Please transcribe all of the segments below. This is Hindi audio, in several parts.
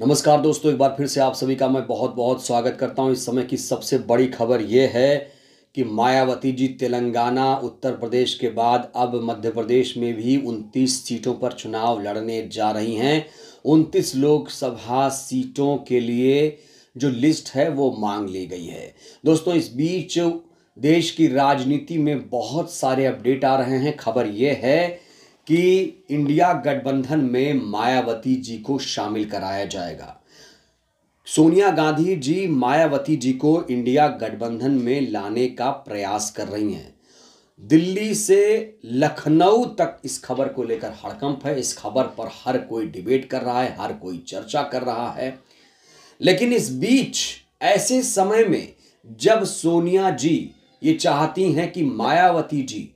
नमस्कार दोस्तों एक बार फिर से आप सभी का मैं बहुत बहुत स्वागत करता हूं इस समय की सबसे बड़ी खबर ये है कि मायावती जी तेलंगाना उत्तर प्रदेश के बाद अब मध्य प्रदेश में भी 29 सीटों पर चुनाव लड़ने जा रही हैं 29 लोकसभा सीटों के लिए जो लिस्ट है वो मांग ली गई है दोस्तों इस बीच देश की राजनीति में बहुत सारे अपडेट आ रहे हैं खबर ये है कि इंडिया गठबंधन में मायावती जी को शामिल कराया जाएगा सोनिया गांधी जी मायावती जी को इंडिया गठबंधन में लाने का प्रयास कर रही हैं दिल्ली से लखनऊ तक इस खबर को लेकर हड़कंप है इस खबर पर हर कोई डिबेट कर रहा है हर कोई चर्चा कर रहा है लेकिन इस बीच ऐसे समय में जब सोनिया जी ये चाहती हैं कि मायावती जी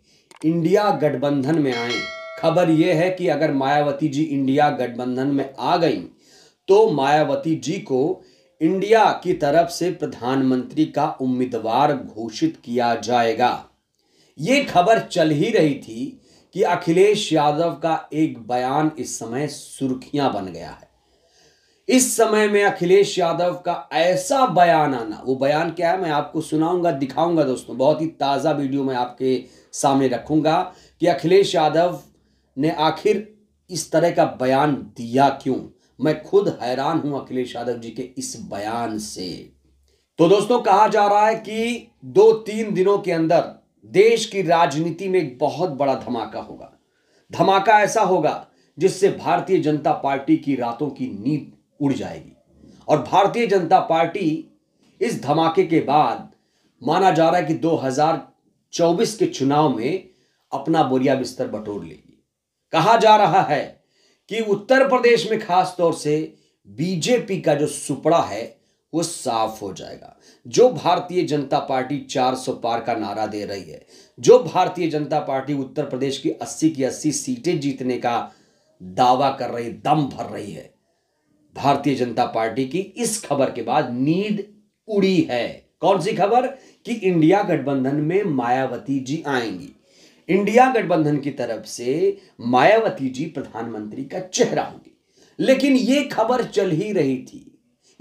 इंडिया गठबंधन में आएं खबर यह है कि अगर मायावती जी इंडिया गठबंधन में आ गई तो मायावती जी को इंडिया की तरफ से प्रधानमंत्री का उम्मीदवार घोषित किया जाएगा ये खबर चल ही रही थी कि अखिलेश यादव का एक बयान इस समय सुर्खियां बन गया है इस समय में अखिलेश यादव का ऐसा बयान आना वो बयान क्या है मैं आपको सुनाऊंगा दिखाऊंगा दोस्तों बहुत ही ताज़ा वीडियो मैं आपके सामने रखूंगा कि अखिलेश यादव ने आखिर इस तरह का बयान दिया क्यों मैं खुद हैरान हूं अखिलेश यादव जी के इस बयान से तो दोस्तों कहा जा रहा है कि दो तीन दिनों के अंदर देश की राजनीति में एक बहुत बड़ा धमाका होगा धमाका ऐसा होगा जिससे भारतीय जनता पार्टी की रातों की नींद उड़ जाएगी और भारतीय जनता पार्टी इस धमाके के बाद माना जा रहा है कि 2024 के चुनाव में अपना बोरिया बिस्तर बटोर लेगी कहा जा रहा है कि उत्तर प्रदेश में खास तौर से बीजेपी का जो सुपड़ा है वो साफ हो जाएगा जो भारतीय जनता पार्टी 400 पार का नारा दे रही है जो भारतीय जनता पार्टी उत्तर प्रदेश की 80 की 80 सीटें जीतने का दावा कर रही दम भर रही है भारतीय जनता पार्टी की इस खबर के बाद नींद उड़ी है कौन सी खबर कि इंडिया गठबंधन में मायावती जी आएंगी इंडिया गठबंधन की तरफ से मायावती जी प्रधानमंत्री का चेहरा होगी लेकिन यह खबर चल ही रही थी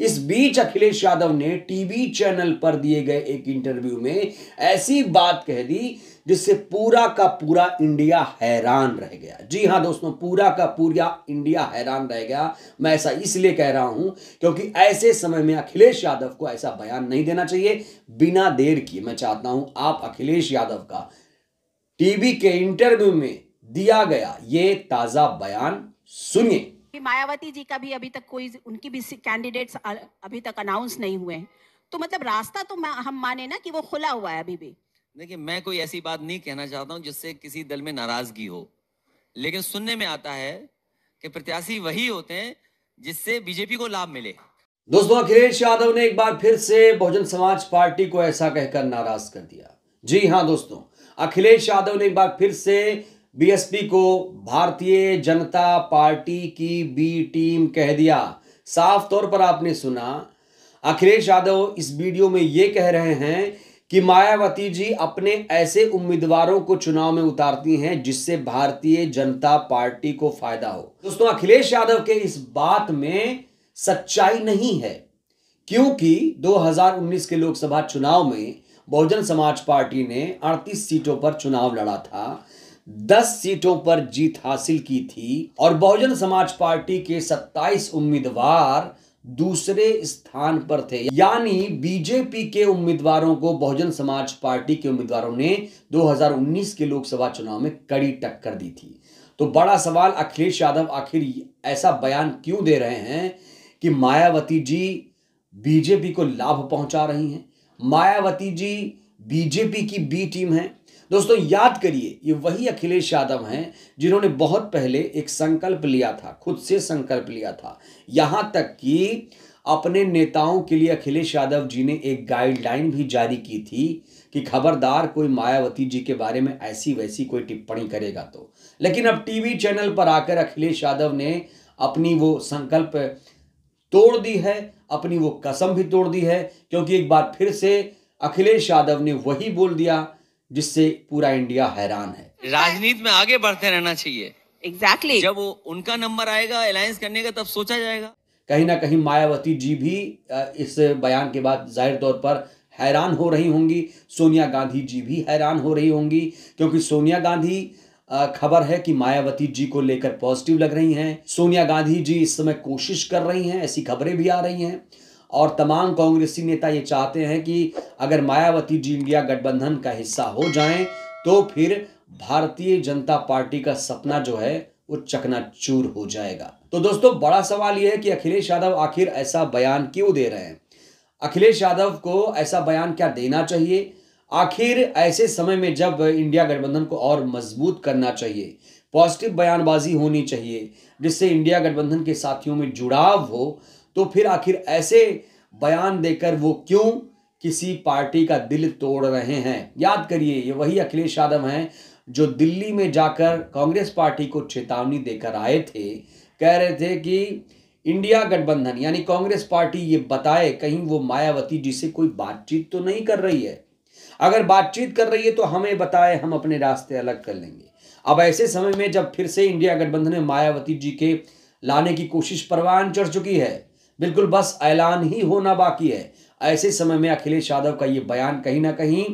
इस बीच अखिलेश यादव ने टीवी चैनल पर दिए गए एक इंटरव्यू में ऐसी बात कह दी जिससे पूरा का पूरा इंडिया हैरान रह गया जी हां दोस्तों पूरा का पूरा इंडिया हैरान रह गया मैं ऐसा इसलिए कह रहा हूं क्योंकि ऐसे समय में अखिलेश यादव को ऐसा बयान नहीं देना चाहिए बिना देर किए मैं चाहता हूं आप अखिलेश यादव का टीवी के इंटरव्यू में दिया गया ये ताजा बयान सुनिए मायावती जी का भी अभी तक कोई उनकी भी कैंडिडेट्स अभी तक अनाउंस नहीं हुए हैं तो मतलब रास्ता तो हम माने ना कि वो खुला हुआ है अभी भी देखिए मैं कोई ऐसी बात नहीं कहना चाहता हूँ जिससे किसी दल में नाराजगी हो लेकिन सुनने में आता है कि प्रत्याशी वही होते हैं जिससे बीजेपी को लाभ मिले दोस्तों अखिलेश यादव ने एक बार फिर से बहुजन समाज पार्टी को ऐसा कहकर नाराज कर दिया जी हाँ दोस्तों अखिलेश यादव ने एक बार फिर से बीएसपी को भारतीय जनता पार्टी की बी टीम कह दिया साफ तौर पर आपने सुना अखिलेश यादव इस वीडियो में ये कह रहे हैं कि मायावती जी अपने ऐसे उम्मीदवारों को चुनाव में उतारती हैं जिससे भारतीय जनता पार्टी को फायदा हो दोस्तों अखिलेश यादव के इस बात में सच्चाई नहीं है क्योंकि 2019 के लोकसभा चुनाव में बहुजन समाज पार्टी ने 38 सीटों पर चुनाव लड़ा था 10 सीटों पर जीत हासिल की थी और बहुजन समाज पार्टी के 27 उम्मीदवार दूसरे स्थान पर थे यानी बीजेपी के उम्मीदवारों को बहुजन समाज पार्टी के उम्मीदवारों ने 2019 के लोकसभा चुनाव में कड़ी टक्कर दी थी तो बड़ा सवाल अखिलेश यादव आखिर ऐसा बयान क्यों दे रहे हैं कि मायावती जी बीजेपी को लाभ पहुंचा रही हैं मायावती जी बीजेपी की बी टीम है दोस्तों याद करिए ये वही अखिलेश यादव हैं जिन्होंने बहुत पहले एक संकल्प लिया था खुद से संकल्प लिया था यहां तक कि अपने नेताओं के लिए अखिलेश यादव जी ने एक गाइडलाइन भी जारी की थी कि खबरदार कोई मायावती जी के बारे में ऐसी वैसी कोई टिप्पणी करेगा तो लेकिन अब टीवी चैनल पर आकर अखिलेश यादव ने अपनी वो संकल्प तोड़ दी है अपनी वो कसम भी तोड़ दी है क्योंकि एक बार फिर से अखिलेश यादव ने वही बोल दिया जिससे पूरा इंडिया हैरान है राजनीति में आगे बढ़ते रहना चाहिए एग्जैक्टली exactly. जब वो उनका नंबर आएगा अलायंस करने का तब सोचा जाएगा कहीं ना कहीं मायावती जी भी इस बयान के बाद जाहिर तौर पर हैरान हो रही होंगी सोनिया गांधी जी भी हैरान हो रही होंगी क्योंकि सोनिया गांधी खबर है कि मायावती जी को लेकर पॉजिटिव लग रही हैं सोनिया गांधी जी इस समय कोशिश कर रही हैं ऐसी खबरें भी आ रही हैं और तमाम कांग्रेसी नेता ये चाहते हैं कि अगर मायावती जी इंडिया गठबंधन का हिस्सा हो जाएं तो फिर भारतीय जनता पार्टी का सपना जो है वो चकनाचूर हो जाएगा तो दोस्तों बड़ा सवाल यह है कि अखिलेश यादव आखिर ऐसा बयान क्यों दे रहे हैं अखिलेश यादव को ऐसा बयान क्या देना चाहिए आखिर ऐसे समय में जब इंडिया गठबंधन को और मजबूत करना चाहिए पॉजिटिव बयानबाजी होनी चाहिए जिससे इंडिया गठबंधन के साथियों में जुड़ाव हो तो फिर आखिर ऐसे बयान देकर वो क्यों किसी पार्टी का दिल तोड़ रहे हैं याद करिए ये वही अखिलेश यादव हैं जो दिल्ली में जाकर कांग्रेस पार्टी को चेतावनी देकर आए थे कह रहे थे कि इंडिया गठबंधन यानी कांग्रेस पार्टी ये बताए कहीं वो मायावती जी से कोई बातचीत तो नहीं कर रही है अगर बातचीत कर रही है तो हमें बताए हम अपने रास्ते अलग कर लेंगे अब ऐसे समय में जब फिर से इंडिया गठबंधन में मायावती जी के लाने की कोशिश परवान चढ़ चुकी है बिल्कुल बस ऐलान ही होना बाकी है ऐसे समय में अखिलेश यादव का ये बयान कहीं ना कहीं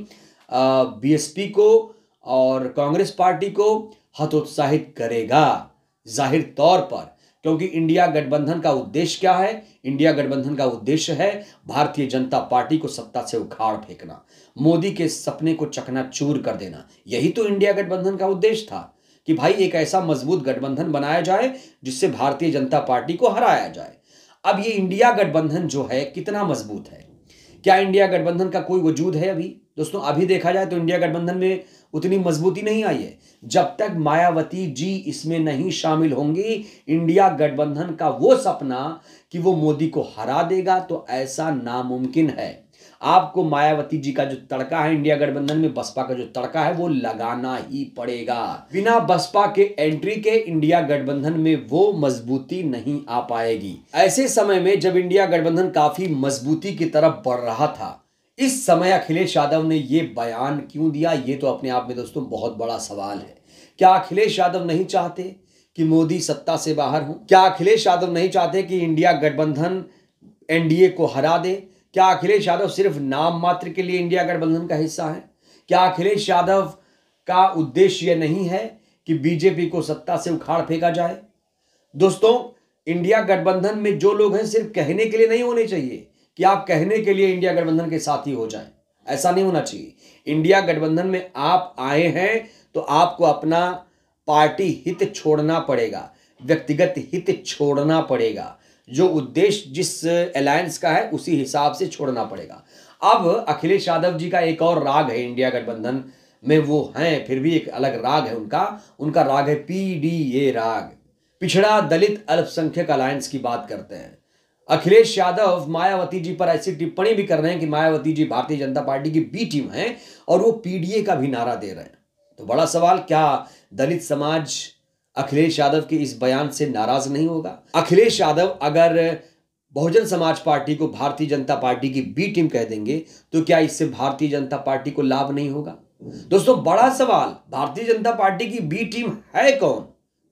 बीएसपी को और कांग्रेस पार्टी को हतोत्साहित करेगा जाहिर तौर पर क्योंकि इंडिया गठबंधन का उद्देश्य क्या है इंडिया गठबंधन का उद्देश्य है भारतीय जनता पार्टी को सत्ता से उखाड़ फेंकना मोदी के सपने को चकनाचूर कर देना यही तो इंडिया गठबंधन का उद्देश्य था कि भाई एक ऐसा मजबूत गठबंधन बनाया जाए जिससे भारतीय जनता पार्टी को हराया जाए अब ये इंडिया गठबंधन जो है कितना मजबूत है क्या इंडिया गठबंधन का कोई वजूद है अभी दोस्तों अभी देखा जाए तो इंडिया गठबंधन में उतनी मजबूती नहीं आई है जब तक मायावती जी इसमें नहीं शामिल होंगी इंडिया गठबंधन का वो सपना कि वो मोदी को हरा देगा तो ऐसा नामुमकिन है आपको मायावती जी का जो तड़का है इंडिया गठबंधन में बसपा का जो तड़का है वो लगाना ही पड़ेगा बिना बसपा के एंट्री के इंडिया गठबंधन में वो मजबूती नहीं आ पाएगी ऐसे समय में जब इंडिया गठबंधन काफी मजबूती की तरफ बढ़ रहा था इस समय अखिलेश यादव ने ये बयान क्यों दिया ये तो अपने आप में दोस्तों बहुत बड़ा सवाल है क्या अखिलेश यादव नहीं चाहते कि मोदी सत्ता से बाहर हो क्या अखिलेश यादव नहीं चाहते कि इंडिया गठबंधन एनडीए को हरा दे क्या अखिलेश यादव सिर्फ नाम मात्र के लिए इंडिया गठबंधन का हिस्सा है क्या अखिलेश यादव का उद्देश्य यह नहीं है कि बीजेपी को सत्ता से उखाड़ फेंका जाए दोस्तों इंडिया गठबंधन में जो लोग हैं सिर्फ कहने के लिए नहीं होने चाहिए कि आप कहने के लिए इंडिया गठबंधन के साथ ही हो जाएं ऐसा नहीं होना चाहिए इंडिया गठबंधन में आप आए हैं तो आपको अपना पार्टी हित छोड़ना पड़ेगा व्यक्तिगत हित छोड़ना पड़ेगा जो उद्देश्य जिस अलायंस का है उसी हिसाब से छोड़ना पड़ेगा अब अखिलेश यादव जी का एक और राग है इंडिया गठबंधन में वो हैं फिर भी एक अलग राग है उनका उनका राग है पी डी ए राग पिछड़ा दलित अल्पसंख्यक अलायंस की बात करते हैं अखिलेश यादव मायावती जी पर ऐसी टिप्पणी भी कर रहे हैं कि मायावती जी भारतीय जनता पार्टी की बी टीम है और वो पीडीए का भी नारा दे रहे हैं तो बड़ा सवाल क्या दलित समाज अखिलेश यादव के इस बयान से नाराज नहीं होगा अखिलेश यादव अगर बहुजन समाज पार्टी को भारतीय जनता पार्टी की बी टीम कह देंगे तो क्या इससे भारतीय जनता पार्टी को लाभ नहीं होगा दोस्तों बड़ा सवाल भारतीय जनता पार्टी की बी टीम है कौन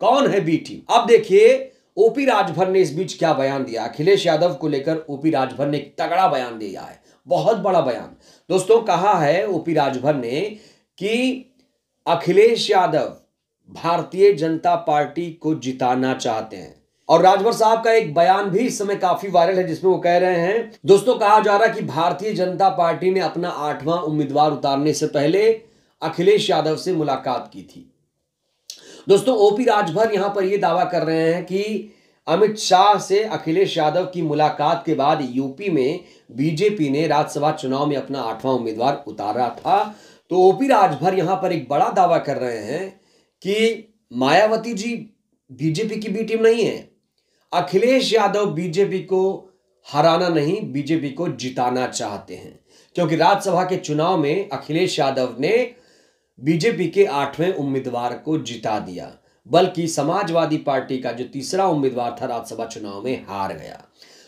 कौन है बी टीम अब देखिए ओपी राजभर ने इस बीच क्या बयान दिया अखिलेश यादव को लेकर ओपी राजभर ने एक तगड़ा बयान दिया है बहुत बड़ा बयान दोस्तों कहा है ओपी राजभर ने कि अखिलेश यादव भारतीय जनता पार्टी को जिताना चाहते हैं और राजभर साहब का एक बयान भी इस समय काफी वायरल है जिसमें वो कह रहे हैं दोस्तों कहा जा रहा है कि भारतीय जनता पार्टी ने अपना आठवां उम्मीदवार उतारने से पहले अखिलेश यादव से मुलाकात की थी दोस्तों ओपी राजभर यहां पर यह दावा कर रहे हैं कि अमित शाह से अखिलेश यादव की मुलाकात के बाद यूपी में बीजेपी ने राज्यसभा चुनाव में अपना आठवां उम्मीदवार उतारा था तो ओपी राजभर यहां पर एक बड़ा दावा कर रहे हैं कि मायावती जी बीजेपी की बी टीम नहीं है अखिलेश यादव बीजेपी को हराना नहीं बीजेपी को जिताना चाहते हैं क्योंकि राज्यसभा के चुनाव में अखिलेश यादव ने बीजेपी के आठवें उम्मीदवार को जिता दिया बल्कि समाजवादी पार्टी का जो तीसरा उम्मीदवार था राज्यसभा चुनाव में हार गया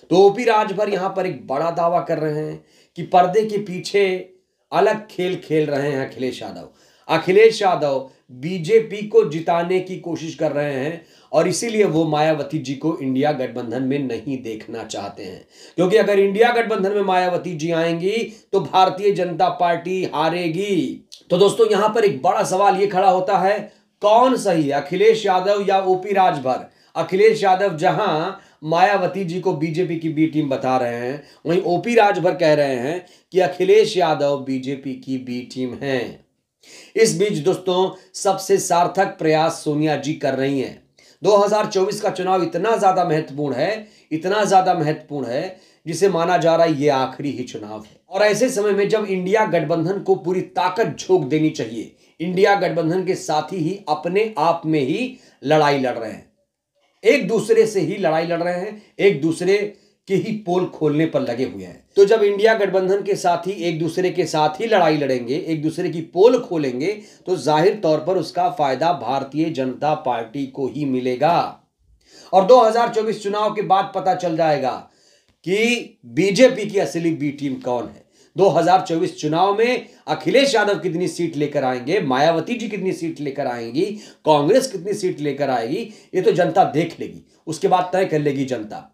तो ओपी राजभर यहां पर एक बड़ा दावा कर रहे हैं कि पर्दे के पीछे अलग खेल खेल रहे हैं अखिलेश यादव अखिलेश यादव बीजेपी को जिताने की कोशिश कर रहे हैं और इसीलिए वो मायावती जी को इंडिया गठबंधन में नहीं देखना चाहते हैं क्योंकि अगर इंडिया गठबंधन में मायावती जी आएंगी तो भारतीय जनता पार्टी हारेगी तो दोस्तों यहां पर एक बड़ा सवाल ये खड़ा होता है कौन सही अखिलेश यादव या ओपी राजभर अखिलेश यादव जहां मायावती जी को बीजेपी की बी टीम बता रहे हैं वहीं ओपी राजभर कह रहे हैं कि अखिलेश यादव बीजेपी की बी टीम है इस बीच दोस्तों सबसे सार्थक प्रयास सोनिया जी कर रही हैं 2024 का चुनाव इतना ज़्यादा महत्वपूर्ण है इतना ज़्यादा महत्वपूर्ण है जिसे माना जा रहा है ये आखिरी ही चुनाव है और ऐसे समय में जब इंडिया गठबंधन को पूरी ताकत झोंक देनी चाहिए इंडिया गठबंधन के साथ ही अपने आप में ही लड़ाई लड़ रहे हैं एक दूसरे से ही लड़ाई लड़ रहे हैं एक दूसरे के ही पोल खोलने पर लगे हुए हैं तो जब इंडिया गठबंधन के साथ ही एक दूसरे के साथ ही लड़ाई लड़ेंगे एक दूसरे की पोल खोलेंगे तो जाहिर तौर पर उसका फायदा भारतीय जनता पार्टी को ही मिलेगा और 2024 चुनाव के बाद पता चल जाएगा कि बीजेपी की असली बी टीम कौन है 2024 चुनाव में अखिलेश यादव कितनी सीट लेकर आएंगे मायावती जी कितनी सीट लेकर आएंगी कांग्रेस कितनी सीट लेकर आएगी ये तो जनता देख लेगी उसके बाद तय कर लेगी जनता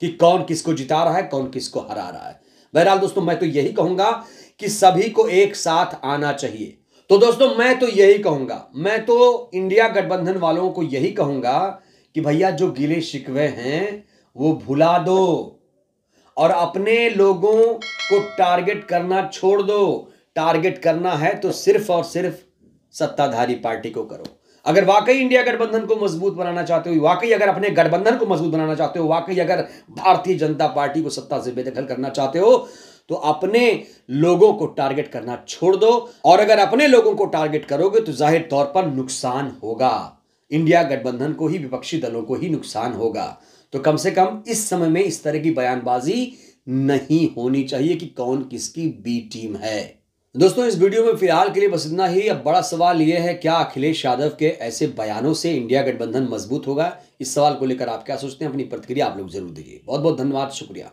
कि कौन किसको जिता रहा है कौन किसको हरा रहा है बहरहाल दोस्तों मैं तो यही कहूंगा कि सभी को एक साथ आना चाहिए तो दोस्तों मैं तो यही कहूंगा मैं तो इंडिया गठबंधन वालों को यही कहूंगा कि भैया जो गिले शिकवे हैं वो भुला दो और अपने लोगों को टारगेट करना छोड़ दो टारगेट करना है तो सिर्फ और सिर्फ सत्ताधारी पार्टी को करो अगर वाकई इंडिया गठबंधन को मजबूत बनाना चाहते हो वाकई अगर अपने गठबंधन को मजबूत बनाना चाहते हो वाकई अगर भारतीय जनता पार्टी को सत्ता से बेदखल करना चाहते हो तो अपने लोगों को टारगेट करना छोड़ दो और अगर अपने लोगों को टारगेट करोगे तो जाहिर तौर पर नुकसान होगा इंडिया गठबंधन को ही विपक्षी दलों को ही नुकसान होगा तो कम से कम इस समय में इस तरह की बयानबाजी नहीं होनी चाहिए कि कौन किसकी बी टीम है दोस्तों इस वीडियो में फिलहाल के लिए बस इतना ही अब बड़ा सवाल यह है क्या अखिलेश यादव के ऐसे बयानों से इंडिया गठबंधन मजबूत होगा इस सवाल को लेकर आप क्या सोचते हैं अपनी प्रतिक्रिया आप लोग जरूर दीजिए बहुत बहुत धन्यवाद शुक्रिया